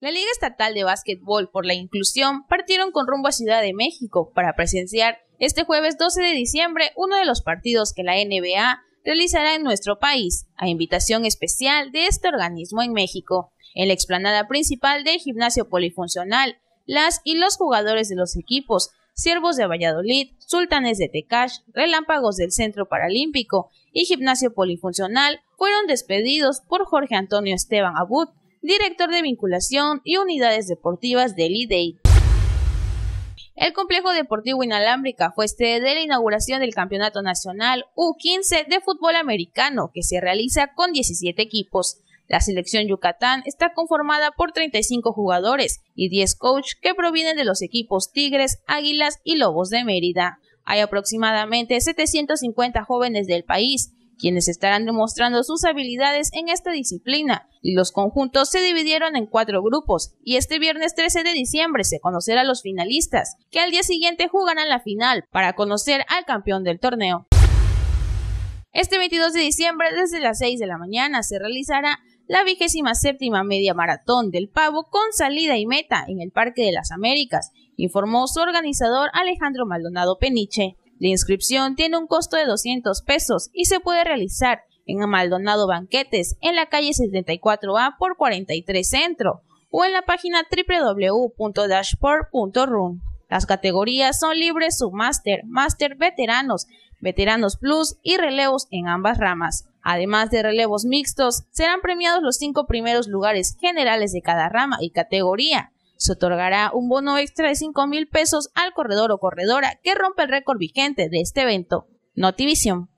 La Liga Estatal de Básquetbol por la Inclusión partieron con rumbo a Ciudad de México para presenciar este jueves 12 de diciembre uno de los partidos que la NBA realizará en nuestro país, a invitación especial de este organismo en México, en la explanada principal del gimnasio polifuncional. Las y los jugadores de los equipos, Siervos de Valladolid, Sultanes de Tecash, Relámpagos del Centro Paralímpico y Gimnasio Polifuncional, fueron despedidos por Jorge Antonio Esteban Abud, director de vinculación y unidades deportivas del IDEI. El complejo deportivo Inalámbrica fue sede este de la inauguración del Campeonato Nacional U15 de fútbol americano, que se realiza con 17 equipos. La selección Yucatán está conformada por 35 jugadores y 10 coach que provienen de los equipos Tigres, Águilas y Lobos de Mérida. Hay aproximadamente 750 jóvenes del país quienes estarán demostrando sus habilidades en esta disciplina. Los conjuntos se dividieron en cuatro grupos y este viernes 13 de diciembre se conocerá a los finalistas, que al día siguiente jugarán la final para conocer al campeón del torneo. Este 22 de diciembre, desde las 6 de la mañana, se realizará la vigésima séptima media maratón del pavo con salida y meta en el Parque de las Américas, informó su organizador Alejandro Maldonado Peniche. La inscripción tiene un costo de 200 pesos y se puede realizar en Amaldonado Banquetes, en la calle 74A por 43 Centro o en la página www.dashboard.run. Las categorías son libres submaster, master veteranos, veteranos plus y relevos en ambas ramas. Además de relevos mixtos, serán premiados los cinco primeros lugares generales de cada rama y categoría se otorgará un bono extra de 5 mil pesos al corredor o corredora que rompe el récord vigente de este evento. Notivision.